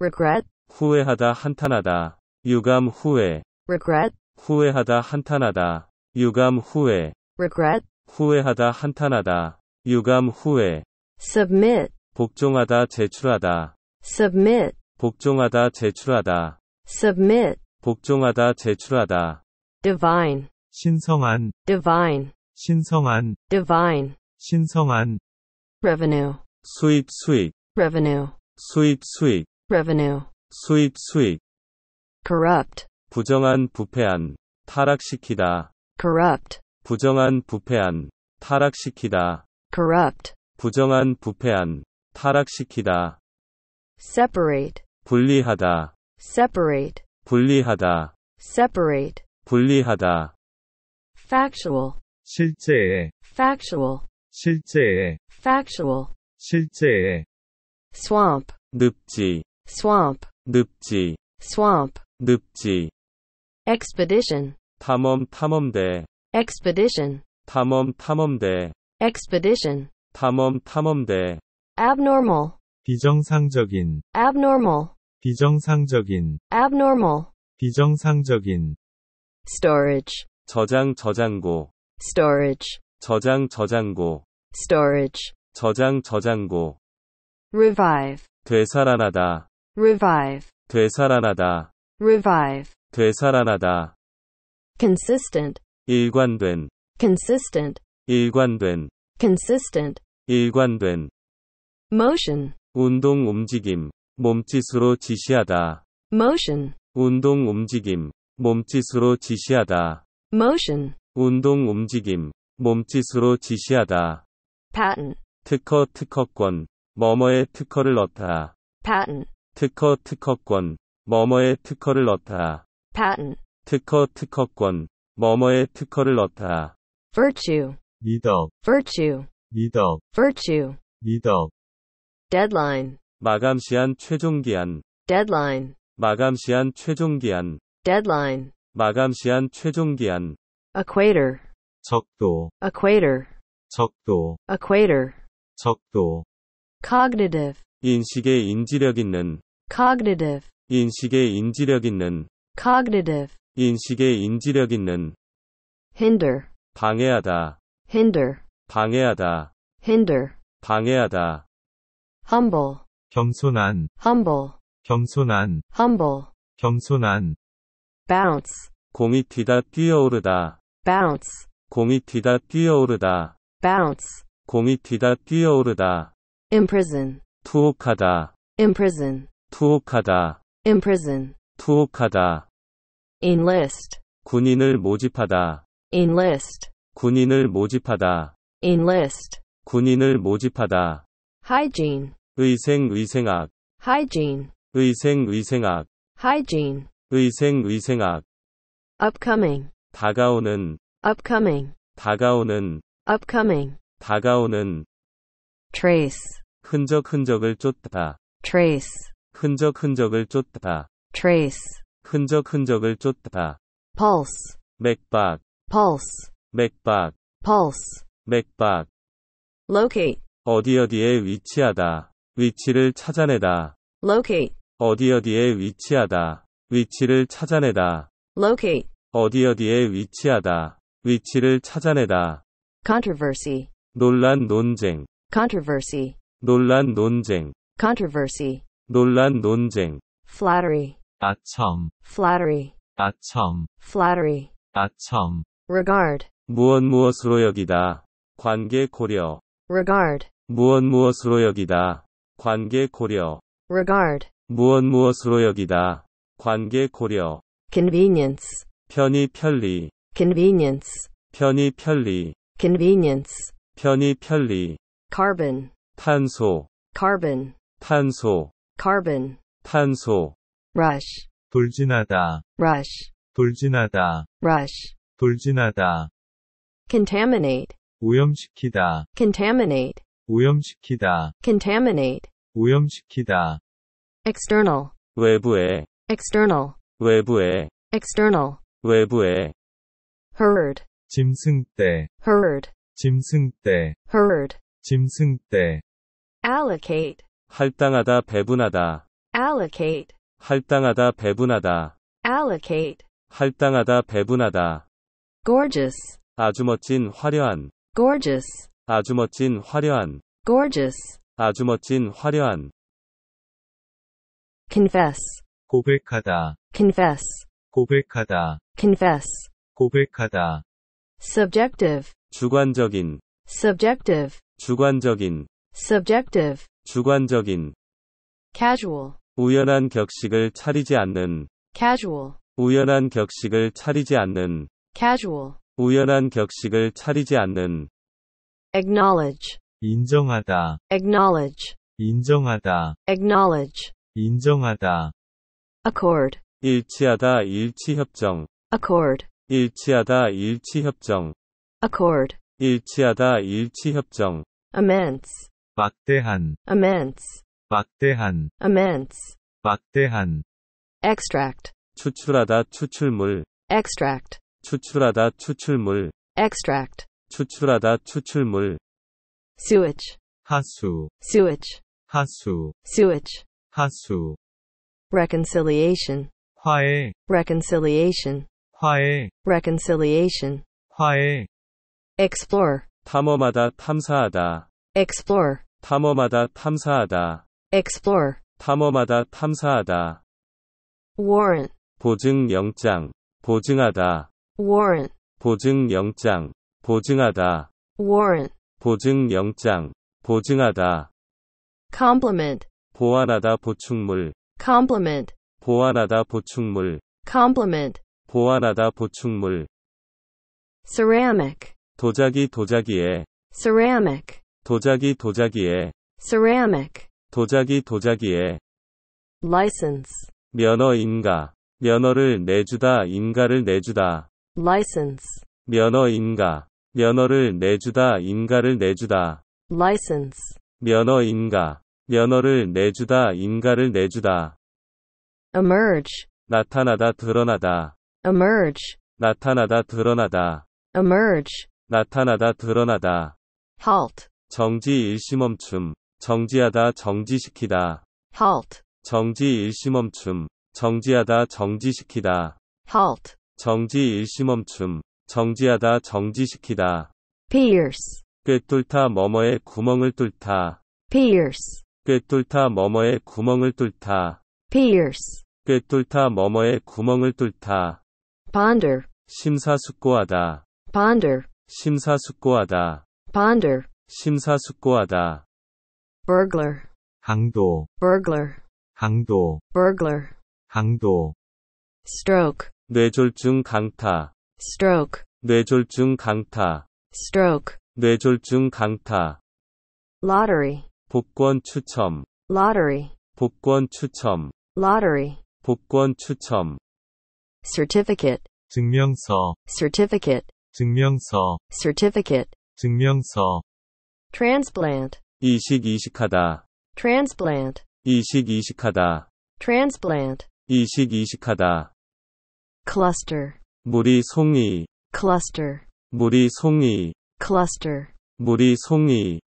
regret 후회하다 한탄하다 유감 후회 regret 후회하다 한탄하다 유감 후회 regret 후회하다 한탄하다 유감 후회 submit 복종하다 제출하다 submit 복종하다 제출하다 submit 복종하다 제출하다 divine 신성한 divine 신성한 divine 신성한 revenue 수입 수익 revenue 수입 수익 revenue 수입 수익 corrupt 부정한 부패한 타락시키다 corrupt 부정한 부패한 타락시키다 corrupt 부정한 부패한 타락시키다 separate 분리하다 separate 분리하다 separate 분리하다 factual 실제에 factual 실제에 factual 실제에 swamp 늪지 swamp, 늪지, swamp, 늪지. expedition, 탐험 탐험대, expedition, 탐험 탐험대, expedition, 탐험 탐험대. abnormal, 비정상적인, abnormal, 비정상적인, abnormal, 비정상적인. storage, 저장 저장고, storage, 저장 저장고, storage, 저장 저장고. revive, 되살아나다, revive, 되살아나다, revive, 되살아나다. consistent, 일관된, consistent, 일관된, consistent, 일관된. motion, 운동 움직임, 몸짓으로 지시하다, motion, 운동 움직임, 몸짓으로 지시하다, motion, 운동 움직임, 몸짓으로 지시하다. patent, 특허 특허권, 뭐뭐의 특허를 얻다. patent, 특허 특허권 머머의 특허를 얻다. patent, 특허 특허권 머머의 특허를 얻다. virtue, 미덕, virtue, 미덕, virtue, 미덕, deadline, 마감 시한 최종 기한 deadline, 마감 시한 최종 기한 deadline, 마감 시한 최종 기한 equator, 적도, equator, 적도, equator, 적도, cognitive, 인식의 인지력 있는 cognitive 인식의 인지력 있는 cognitive 인식의 인지력 있는 hinder 방해하다 hinder 방해하다 hinder 방해하다 humble 겸손한 humble 겸손한 humble 겸손한 bounce 공이 튀다 뛰어오르다 bounce 공이 튀다 뛰어오르다 bounce 공이 튀다 뛰어오르다 imprison 투옥하다 imprison 투옥하다 imprison 투옥하다 enlist 군인을 모집하다 enlist 군인을 모집하다 enlist 군인을 모집하다 hygiene 의생 의생학 hygiene 의생 의생학 hygiene 의생 의생학 upcoming 다가오는 upcoming 다가오는 upcoming 다가오는 trace 흔적 흔적을 쫓다 trace 흔적 흔적을 쫓다. trace 흔적 흔적을 쫓다. pulse 맥박 pulse 맥박 pulse 맥박 locate 어디 어디에 위치하다. 위치를 찾아내다. locate 어디 어디에 위치하다. 위치를 찾아내다. locate 어디 어디에 위치하다. 위치를 찾아내다. controversy 논란 논쟁 controversy 논란 논쟁 controversy 논란 논쟁 flattery 아첨 flattery 아첨 flattery 아첨 regard 무엇 무엇으로 여기다 관계 고려 regard 무엇 무엇으로 여기다 관계 고려 regard 무엇 무엇으로 여기다 관계 고려 convenience 편의 편리 convenience 편의 편리 convenience 편의 편리 carbon 탄소 carbon 탄소 carbon, 탄소, rush, 돌진하다, rush, 돌진하다, rush, 돌진하다, contaminate, 오염시키다, contaminate, 오염시키다, contaminate, 오염시키다, external, 외부에, external, 외부에, external, 외부에, herd, 짐승떼, herd, 짐승떼, herd, 짐승떼, allocate, 할당하다 배분하다 allocate 할당하다 배분하다 allocate 할당하다 배분하다 gorgeous 아주 멋진 화려한 gorgeous 아주 멋진 화려한 gorgeous 아주 멋진 화려한 confess 고백하다 confess 고백하다 confess 고백하다 subjective 주관적인 subjective 주관적인 subjective, 주관적인, casual, 우연한 격식을 차리지 않는, casual, 우연한 격식을 차리지 않는, casual, 우연한 격식을 차리지 않는, acknowledge, 인정하다, acknowledge, 인정하다, acknowledge, 인정하다, accord, 일치하다 일치협정, accord, 일치하다 일치협정, accord, 일치하다 일치협정, immense, 막대한 immense 막대한 immense 막대한 extract 추출하다 추출물 extract 추출하다 추출물 extract 추출하다 추출물 sewage 하수 sewage 하수 sewage 하수 reconciliation 화해 reconciliation 화해 reconciliation 화해 explore 탐험하다 탐사하다 explore 탐험하다 탐사하다 explore 탐험하다 탐사하다 warrant 보증 영장 보증하다 warrant 보증 영장 보증하다 warrant 보증 영장 보증하다 complement 보완하다 보충물 complement 보완하다 보충물 complement 보완하다 보충물 ceramic 도자기 도자기에 ceramic 도자기 도자기에 ceramic 도자기 도자기에 license 면허 인가 면허를 내주다 인가를 내주다 license 면허 인가 면허를 내주다 인가를 내주다 license 면허 인가 면허를 내주다 인가를 내주다 emerge 나타나다 드러나다 emerge 나타나다 드러나다 emerge 나타나다 드러나다 halt 정지 일시 멈춤, 정지하다 정지시키다. halt 정지 일시 멈춤, 정지하다 정지시키다. halt 정지 일시 멈춤, 정지하다 정지시키다. pierce 꿰뚫다 머머의 구멍을 뚫다. pierce 꿰뚫다 머머의 구멍을 뚫다. pierce 꿰뚫다 머머의 구멍을 뚫다. ponder 심사숙고하다. ponder 심사숙고하다. ponder 심사숙고하다. burglar, 강도, burglar, 강도, burglar, 강도. stroke, 뇌졸중 강타, stroke, 뇌졸중 강타, stroke, 뇌졸중 강타. lottery, 복권 추첨, lottery, 복권 추첨, lottery, 복권 추첨. certificate, 증명서, certificate, 증명서, certificate, 증명서. transplant 이식 이식하다 transplant 이식 이식하다 transplant 이식 이식하다 cluster 무리 송이 cluster 무리 송이 cluster 무리 송이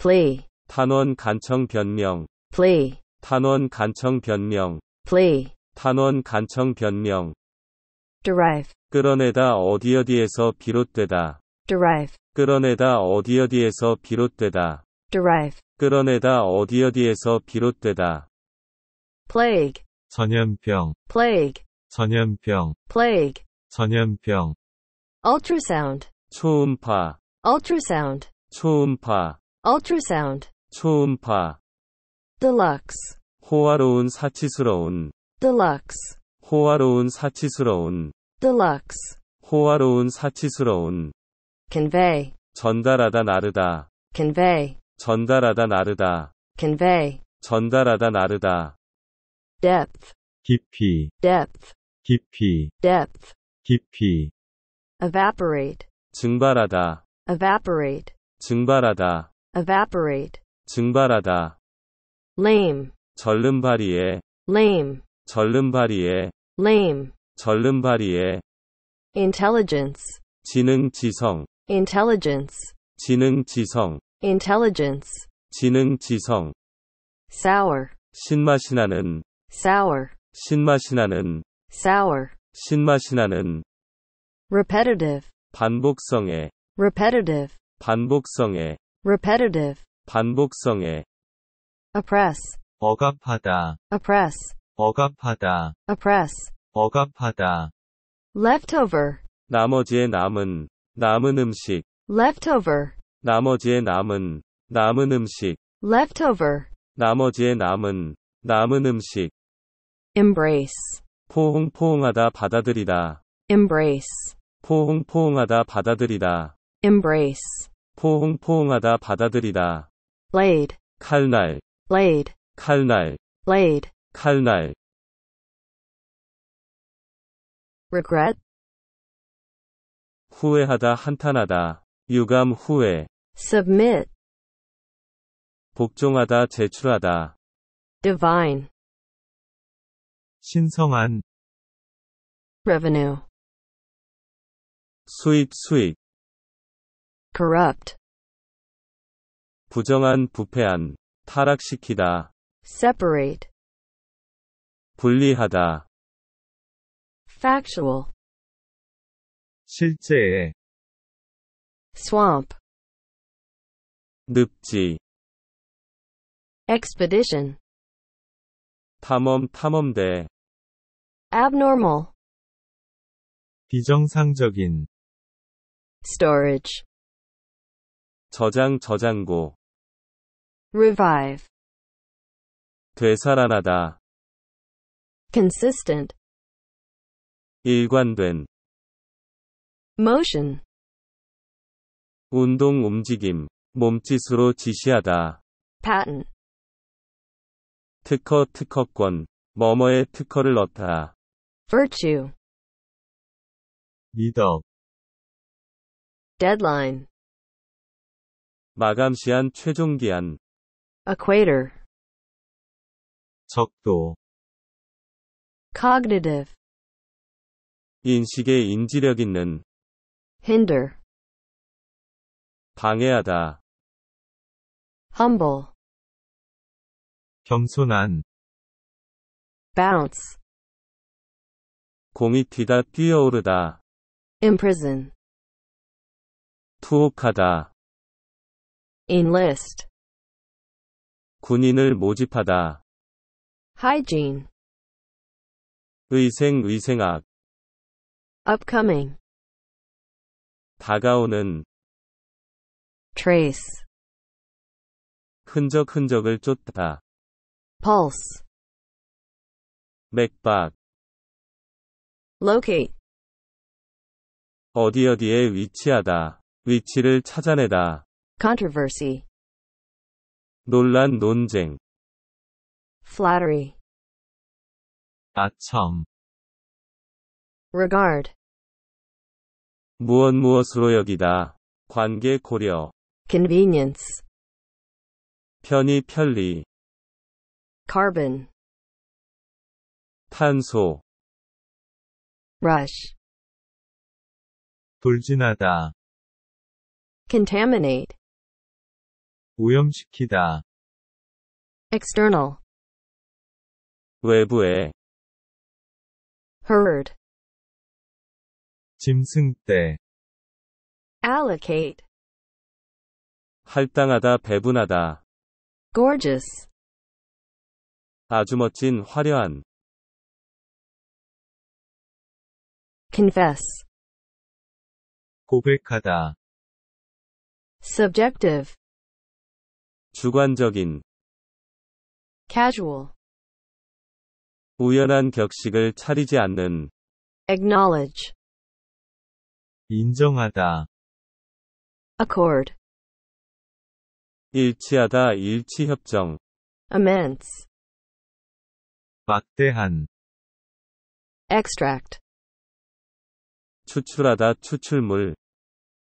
plea 탄원 간청 변명 plea 탄원 간청 변명 plea 탄원 간청 변명 derive 끌어내다 어디 어디에서 비롯되다 derive 끌어내다 어디 어디에서 비롯되다. derive 끌어내다 어디 어디에서 비롯되다. plague 전염병 plague 전염병 plague 전염병 ultrasound 초음파 ultrasound 초음파 ultrasound 초음파 deluxe 호화로운 사치스러운 deluxe 호화로운 사치스러운 deluxe 호화로운 사치스러운 convey 전달하다 나르다 convey 전달하다 나르다 convey 전달하다 나르다 depth 깊이 depth 깊이 depth 깊이 evaporate 증발하다 evaporate 증발하다 evaporate 증발하다 lame 절름발이에 lame 절름발이에 lame 절름발이에 intelligence 지능 지성 intelligence intelligence 지능지성 sour 신맛이 나는 sour 신맛이 나는 sour 신맛이 나는 repetitive repetitive repetitive oppress 억압하다 oppress 억압하다 oppress 억압하다 leftover 나머지의 남은 남은 음식 leftover 나머지의 남은 남은 음식 leftover 나머지의 남은 남은 음식 embrace 포옹포옹하다 받아들이다 embrace 포옹포옹하다 받아들이다 embrace 포옹포옹하다 받아들이다 blade 칼날 blade 칼날 blade 칼날 regret 후회하다 한탄하다. 유감 후회. submit. 복종하다 제출하다. divine. 신성한 revenue. 수입 수익. corrupt. 부정한 부패한 타락시키다. separate. 분리하다. factual. 실제에 swamp 늪지 expedition 탐험 탐험대 abnormal 비정상적인 storage 저장 저장고 revive 되살아나다 consistent 일관된 motion 운동 움직임, 몸짓으로 지시하다. p a t t e r n 특허 특허권, 뭐뭐에 특허를 얻다. virtue 미덕, deadline 마감 시한 최종 기한, equator 적도, cognitive 인식에 인지력 있는, hinder 방해하다 humble 겸손한 bounce 공이 튀다 뛰어오르다 imprison 투옥하다 enlist 군인을 모집하다 hygiene 의생 의생학 upcoming 다가오는 trace 흔적 흔적을 쫓다 pulse 맥박 locate 어디 어디에 위치하다 위치를 찾아내다 controversy 논란 논쟁 flattery 아첨 regard 무엇 무엇으로 여기다. 관계 고려. convenience. 편의 편리. carbon. 탄소. rush. 돌진하다. contaminate. 오염시키다. external. 외부에. herd. 짐승 떼 allocate 할당하다 배분하다 gorgeous 아주 멋진 화려한 confess 고백하다 subjective 주관적인 casual 우연한 격식을 차리지 않는 acknowledge 인정하다 accord 일치하다 일치 협정 immense 막대한 extract 추출하다 추출물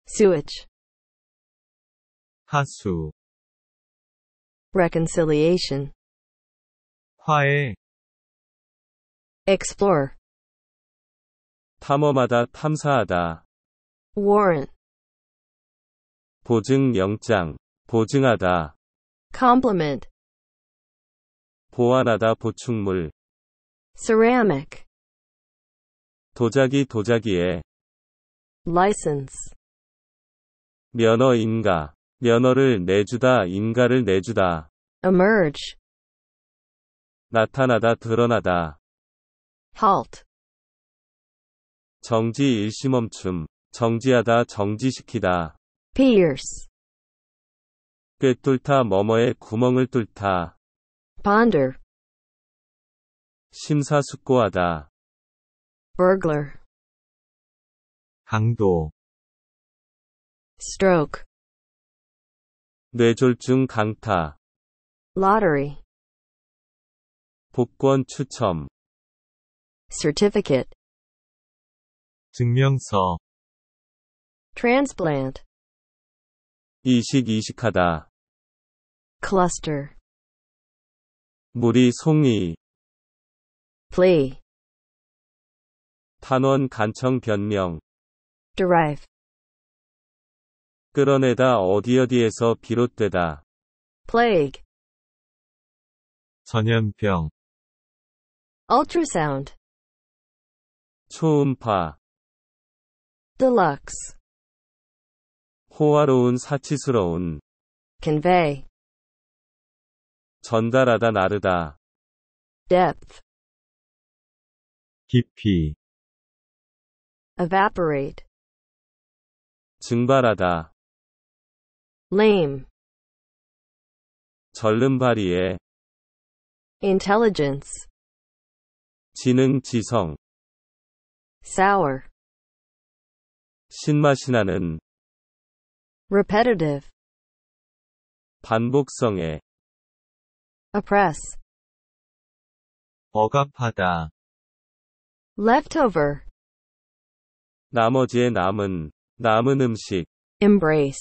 sewage 하수 reconciliation 화해 explore 탐험하다 탐사하다 warrant 보증 영장 보증하다 complement 보완하다 보충물 ceramic 도자기 도자기에 license 면허 인가 면허를 내주다 인가를 내주다 emerge 나타나다 드러나다 halt 정지 일시 멈춤 정지하다 정지시키다. pierce 꿰뚫다 뭐뭐의 구멍을 뚫다. ponder 심사숙고하다. burglar 강도 stroke 뇌졸중 강타. lottery 복권 추첨 certificate 증명서 transplant 이식 이식하다 cluster 무리 송이 plea 탄원 간청 변명 derive 끌어내다 어디 어디에서 비롯되다 plague 전염병 ultrasound 초음파 deluxe 호화로운 사치스러운 convey 전달하다 나르다 depth 깊이 evaporate 증발하다 lame 절름발이에 intelligence 지능 지성 sour 신맛이 나는 repetitive 반복성에 oppress 억압하다 leftover 나머지의 남은 남은 음식 embrace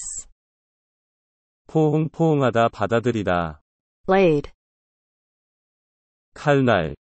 포옹 포옹하다 받아들이다 blade 칼날